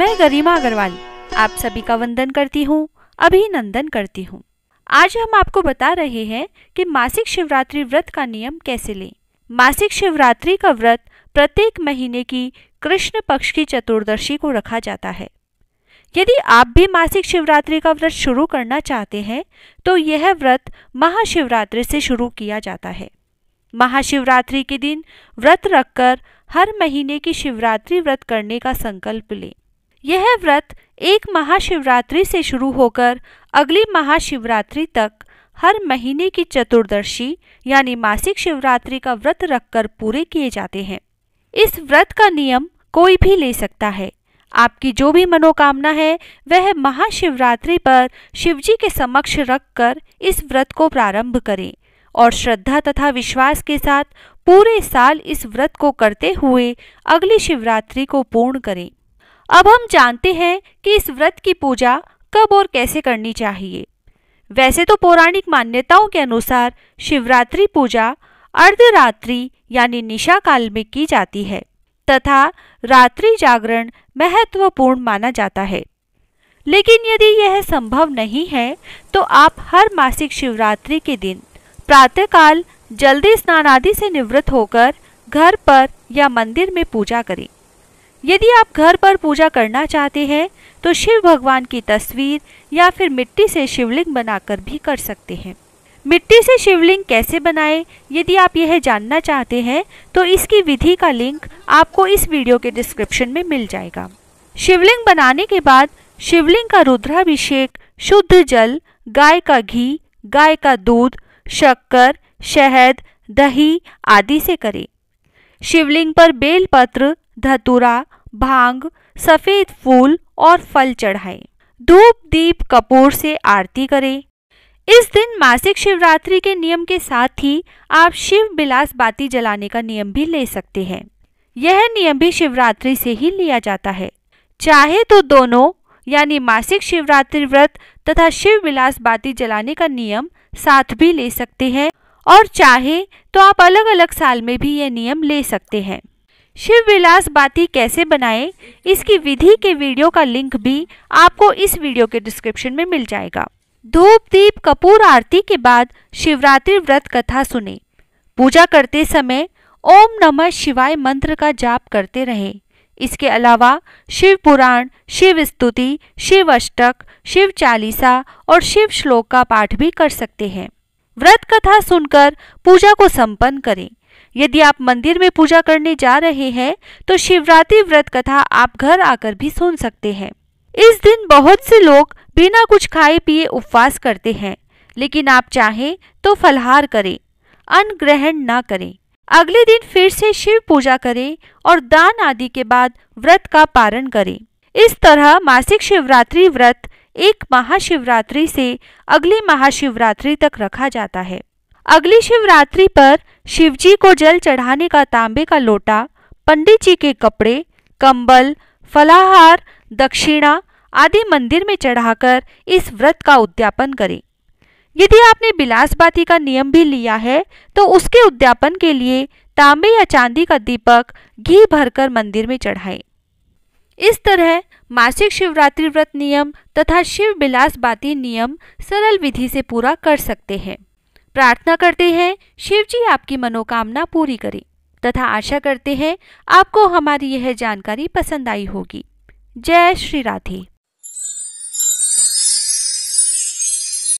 मैं गरिमा अग्रवाल आप सभी का वंदन करती हूँ अभिनंदन करती हूँ आज हम आपको बता रहे हैं कि मासिक शिवरात्रि व्रत का नियम कैसे लें मासिक शिवरात्रि का व्रत प्रत्येक महीने की कृष्ण पक्ष की चतुर्दशी को रखा जाता है यदि आप भी मासिक शिवरात्रि का व्रत शुरू करना चाहते हैं तो यह व्रत महाशिवरात्रि से शुरू किया जाता है महाशिवरात्रि के दिन व्रत रखकर हर महीने की शिवरात्रि व्रत करने का संकल्प लें यह व्रत एक महाशिवरात्रि से शुरू होकर अगली महाशिवरात्रि तक हर महीने की चतुर्दशी यानी मासिक शिवरात्रि का व्रत रखकर पूरे किए जाते हैं इस व्रत का नियम कोई भी ले सकता है आपकी जो भी मनोकामना है वह महाशिवरात्रि पर शिवजी के समक्ष रखकर इस व्रत को प्रारंभ करें और श्रद्धा तथा विश्वास के साथ पूरे साल इस व्रत को करते हुए अगली शिवरात्रि को पूर्ण करें अब हम जानते हैं कि इस व्रत की पूजा कब और कैसे करनी चाहिए वैसे तो पौराणिक मान्यताओं के अनुसार शिवरात्रि पूजा अर्धरात्रि यानी निशा काल में की जाती है तथा रात्रि जागरण महत्वपूर्ण माना जाता है लेकिन यदि यह संभव नहीं है तो आप हर मासिक शिवरात्रि के दिन प्रातःकाल जल्दी स्नान आदि से निवृत्त होकर घर पर या मंदिर में पूजा करें यदि आप घर पर पूजा करना चाहते हैं तो शिव भगवान की तस्वीर या फिर मिट्टी से शिवलिंग बनाकर भी कर सकते हैं मिट्टी से शिवलिंग कैसे बनाएं यदि आप यह जानना चाहते हैं तो इसकी विधि का लिंक आपको इस वीडियो के डिस्क्रिप्शन में मिल जाएगा शिवलिंग बनाने के बाद शिवलिंग का रुद्राभिषेक शुद्ध जल गाय का घी गाय का दूध शक्कर शहद दही आदि से करें शिवलिंग पर बेलपत्र धतुरा भांग सफ़ेद फूल और फल चढ़ाए धूप दीप कपूर से आरती करें इस दिन मासिक शिवरात्रि के नियम के साथ ही आप शिव बिलास बाती जलाने का नियम भी ले सकते हैं यह नियम भी शिवरात्रि से ही लिया जाता है चाहे तो दोनों यानी मासिक शिवरात्रि व्रत तथा शिव बिलास बाती जलाने का नियम साथ भी ले सकते हैं और चाहे तो आप अलग अलग साल में भी यह नियम ले सकते हैं शिव विलास बाती कैसे बनाएं इसकी विधि के वीडियो का लिंक भी आपको इस वीडियो के डिस्क्रिप्शन में मिल जाएगा धूप दीप कपूर आरती के बाद शिवरात्रि व्रत कथा सुने पूजा करते समय ओम नमः शिवाय मंत्र का जाप करते रहें इसके अलावा शिव पुराण शिव स्तुति शिव अष्टक शिव चालीसा और शिव श्लोक का पाठ भी कर सकते हैं व्रत कथा सुनकर पूजा को संपन्न करें यदि आप मंदिर में पूजा करने जा रहे हैं तो शिवरात्रि व्रत कथा आप घर आकर भी सुन सकते हैं इस दिन बहुत से लोग बिना कुछ खाए पिए उपवास करते हैं लेकिन आप चाहें तो फलहार करें अन्न ग्रहण न करें अगले दिन फिर से शिव पूजा करें और दान आदि के बाद व्रत का पारण करें इस तरह मासिक शिवरात्रि व्रत एक महाशिवरात्रि से अगली महाशिवरात्रि तक रखा जाता है अगली शिवरात्रि पर शिवजी को जल चढ़ाने का तांबे का लोटा पंडित जी के कपड़े कंबल फलाहार दक्षिणा आदि मंदिर में चढ़ाकर इस व्रत का उद्यापन करें यदि आपने बिलासबाती का नियम भी लिया है तो उसके उद्यापन के लिए तांबे या चांदी का दीपक घी भरकर मंदिर में चढ़ाएं। इस तरह मासिक शिवरात्रि व्रत नियम तथा शिव बिलास बाती नियम सरल विधि से पूरा कर सकते हैं प्रार्थना करते हैं शिव जी आपकी मनोकामना पूरी करें तथा आशा करते हैं आपको हमारी यह जानकारी पसंद आई होगी जय श्री राधे